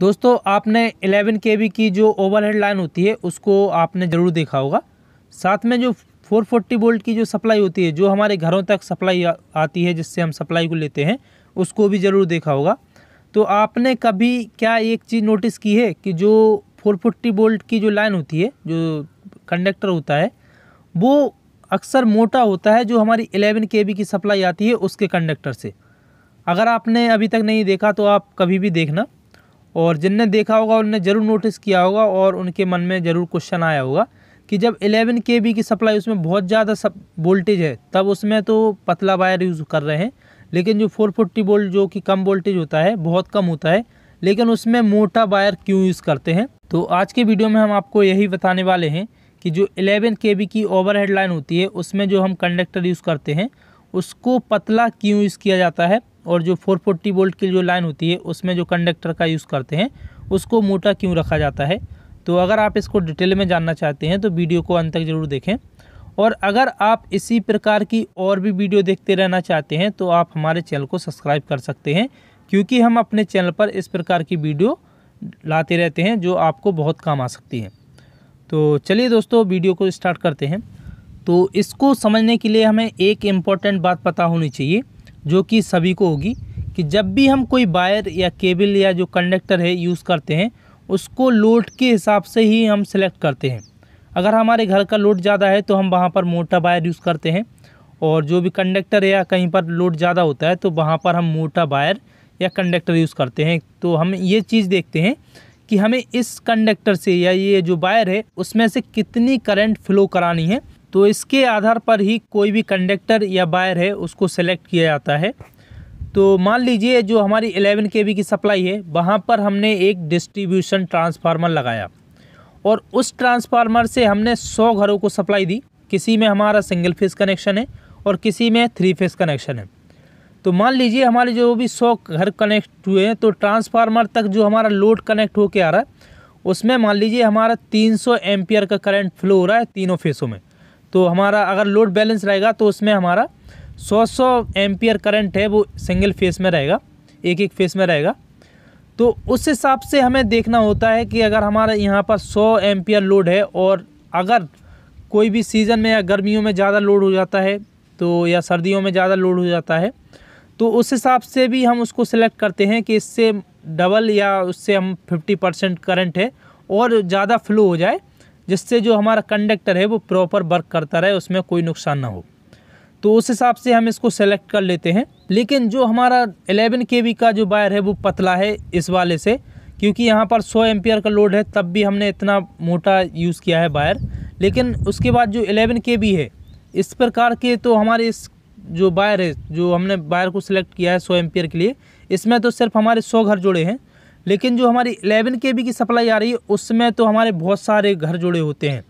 दोस्तों आपने 11 के की जो ओवरहेड लाइन होती है उसको आपने ज़रूर देखा होगा साथ में जो 440 वोल्ट की जो सप्लाई होती है जो हमारे घरों तक सप्लाई आती है जिससे हम सप्लाई को लेते हैं उसको भी ज़रूर देखा होगा तो आपने कभी क्या एक चीज़ नोटिस की है कि जो 440 वोल्ट की जो लाइन होती है जो कंडक्टर होता है वो अक्सर मोटा होता है जो हमारी एलेवन के की सप्लाई आती है उसके कंडक्टर से अगर आपने अभी तक नहीं देखा तो आप कभी भी देखना और जिनने देखा होगा उनने ज़रूर नोटिस किया होगा और उनके मन में ज़रूर क्वेश्चन आया होगा कि जब 11 के की सप्लाई उसमें बहुत ज़्यादा सब वोल्टेज है तब उसमें तो पतला वायर यूज़ कर रहे हैं लेकिन जो 440 वोल्ट जो कि कम वोल्टेज होता है बहुत कम होता है लेकिन उसमें मोटा वायर क्यों यूज़ करते हैं तो आज के वीडियो में हम आपको यही बताने वाले हैं कि जो एलेवन के की ओवर लाइन होती है उसमें जो हम कंडक्टर यूज़ करते हैं उसको पतला क्यों यूज़ किया जाता है और जो 440 वोल्ट की जो लाइन होती है उसमें जो कंडक्टर का यूज़ करते हैं उसको मोटा क्यों रखा जाता है तो अगर आप इसको डिटेल में जानना चाहते हैं तो वीडियो को अंत तक ज़रूर देखें और अगर आप इसी प्रकार की और भी वीडियो देखते रहना चाहते हैं तो आप हमारे चैनल को सब्सक्राइब कर सकते हैं क्योंकि हम अपने चैनल पर इस प्रकार की वीडियो लाते रहते हैं जो आपको बहुत काम आ सकती है तो चलिए दोस्तों वीडियो को स्टार्ट करते हैं तो इसको समझने के लिए हमें एक इम्पॉर्टेंट बात पता होनी चाहिए जो कि सभी को होगी कि जब भी हम कोई वायर या केबल या जो कंडक्टर है यूज़ करते हैं उसको लोड के हिसाब से ही हम सेलेक्ट करते हैं अगर हमारे घर का लोड ज़्यादा है तो हम वहाँ पर मोटा वायर यूज़ करते हैं और जो भी कंडक्टर या कहीं पर लोड ज़्यादा होता है तो वहाँ पर हम मोटा वायर या कंडक्टर यूज़ करते हैं तो हम ये चीज़ देखते हैं कि हमें इस कंडक्टर से या ये जो वायर है उसमें से कितनी करंट फ्लो करानी है तो इसके आधार पर ही कोई भी कंडक्टर या बायर है उसको सेलेक्ट किया जाता है तो मान लीजिए जो हमारी 11 के की सप्लाई है वहाँ पर हमने एक डिस्ट्रीब्यूशन ट्रांसफार्मर लगाया और उस ट्रांसफार्मर से हमने 100 घरों को सप्लाई दी किसी में हमारा सिंगल फेस कनेक्शन है और किसी में थ्री फेस कनेक्शन है तो मान लीजिए हमारे जो भी सौ घर कनेक्ट हुए हैं तो ट्रांसफार्मर तक जो हमारा लोड कनेक्ट होकर आ रहा है उसमें मान लीजिए हमारा 300 सौ का करंट फ्लो हो रहा है तीनों फेसों में तो हमारा अगर लोड बैलेंस रहेगा तो उसमें हमारा 100 सौ एम्पियर करंट है वो सिंगल फेस में रहेगा एक एक फेस में रहेगा तो उस हिसाब से हमें देखना होता है कि अगर हमारा यहाँ पर 100 एम्पियर लोड है और अगर कोई भी सीज़न में या गर्मियों में ज़्यादा लोड हो जाता है तो या सर्दियों में ज़्यादा लोड हो जाता है तो उस हिसाब से भी हम उसको सिलेक्ट करते हैं कि इससे डबल या उससे हम फिफ्टी परसेंट करंट है और ज़्यादा फ्लो हो जाए जिससे जो हमारा कंडक्टर है वो प्रॉपर वर्क करता रहे उसमें कोई नुकसान ना हो तो उस हिसाब से हम इसको सेलेक्ट कर लेते हैं लेकिन जो हमारा 11 के का जो वायर है वो पतला है इस वाले से क्योंकि यहाँ पर 100 एम्पियर का लोड है तब भी हमने इतना मोटा यूज़ किया है वायर लेकिन उसके बाद जो 11 के है इस प्रकार के तो हमारे इस जो वायर है जो हमने वायर को सिलेक्ट किया है सौ एम्पियर के लिए इसमें तो सिर्फ हमारे सौ घर जुड़े हैं लेकिन जो हमारी एलेवन के की सप्लाई आ रही है उसमें तो हमारे बहुत सारे घर जुड़े होते हैं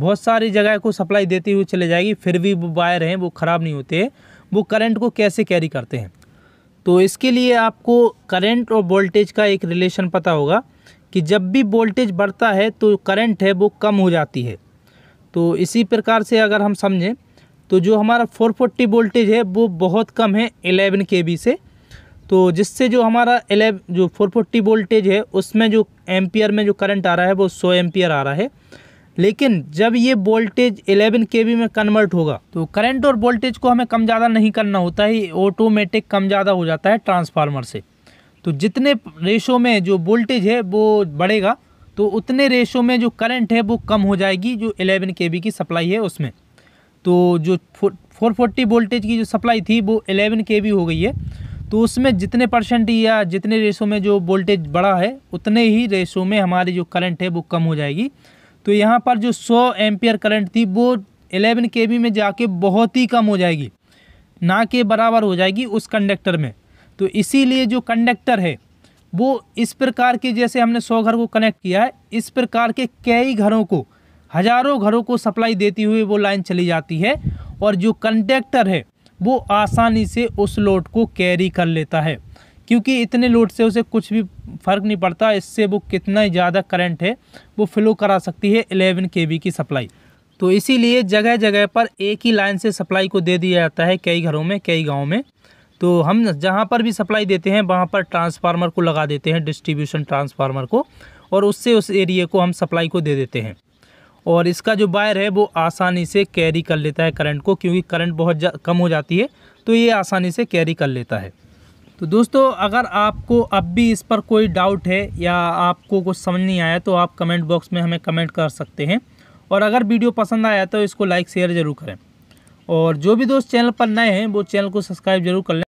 बहुत सारी जगह को सप्लाई देती हुई चले जाएगी फिर भी वो वायर हैं वो ख़राब नहीं होते वो करंट को कैसे कैरी करते हैं तो इसके लिए आपको करंट और वोल्टेज का एक रिलेशन पता होगा कि जब भी वोल्टेज बढ़ता है तो करंट है वो कम हो जाती है तो इसी प्रकार से अगर हम समझें तो जो हमारा 440 वोल्टेज है वो बहुत कम है 11 के से तो जिससे जो हमारा एलेव जो फोर फोर्टी वोल्टेज है उसमें जो एम्पियर में जो करंट आ रहा है वो सौ एम्पियर आ रहा है लेकिन जब ये वोल्टेज 11 के में कन्वर्ट होगा तो करंट और वोल्टेज को हमें कम ज़्यादा नहीं करना होता है ऑटोमेटिक कम ज़्यादा हो जाता है ट्रांसफार्मर से तो जितने रेशो में जो वोल्टेज है वो बढ़ेगा तो उतने रेशो में जो करंट है वो कम हो जाएगी जो एलेवन के की सप्लाई है उसमें तो जो फोर फोर्टी वोल्टेज की जो सप्लाई थी वो एलेवन के हो गई है तो उसमें जितने परसेंट या जितने रेशो में जो वोल्टेज बड़ा है उतने ही रेशो में हमारी जो करंट है वो कम हो जाएगी तो यहाँ पर जो 100 एम्पियर करंट थी वो 11 के में जाके बहुत ही कम हो जाएगी ना के बराबर हो जाएगी उस कंडक्टर में तो इसीलिए जो कंडक्टर है वो इस प्रकार के जैसे हमने सौ घर को कनेक्ट किया है इस प्रकार के कई घरों को हज़ारों घरों को सप्लाई देती हुई वो लाइन चली जाती है और जो कंडक्टर है वो आसानी से उस लोड को कैरी कर लेता है क्योंकि इतने लोड से उसे कुछ भी फ़र्क नहीं पड़ता इससे वो कितना ज़्यादा करंट है वो फ्लो करा सकती है एलेवन के की सप्लाई तो इसीलिए जगह जगह पर एक ही लाइन से सप्लाई को दे दिया जाता है कई घरों में कई गाँव में तो हम जहाँ पर भी सप्लाई देते हैं वहाँ पर ट्रांसफार्मर को लगा देते हैं डिस्ट्रीब्यूशन ट्रांसफार्मर को और उससे उस एरिए को हम सप्लाई को दे देते हैं और इसका जो वायर है वो आसानी से कैरी कर लेता है करंट को क्योंकि करंट बहुत कम हो जाती है तो ये आसानी से कैरी कर लेता है तो दोस्तों अगर आपको अब भी इस पर कोई डाउट है या आपको कुछ समझ नहीं आया तो आप कमेंट बॉक्स में हमें कमेंट कर सकते हैं और अगर वीडियो पसंद आया तो इसको लाइक शेयर ज़रूर करें और जो भी दोस्त चैनल पर नए हैं वो चैनल को सब्सक्राइब जरूर कर लें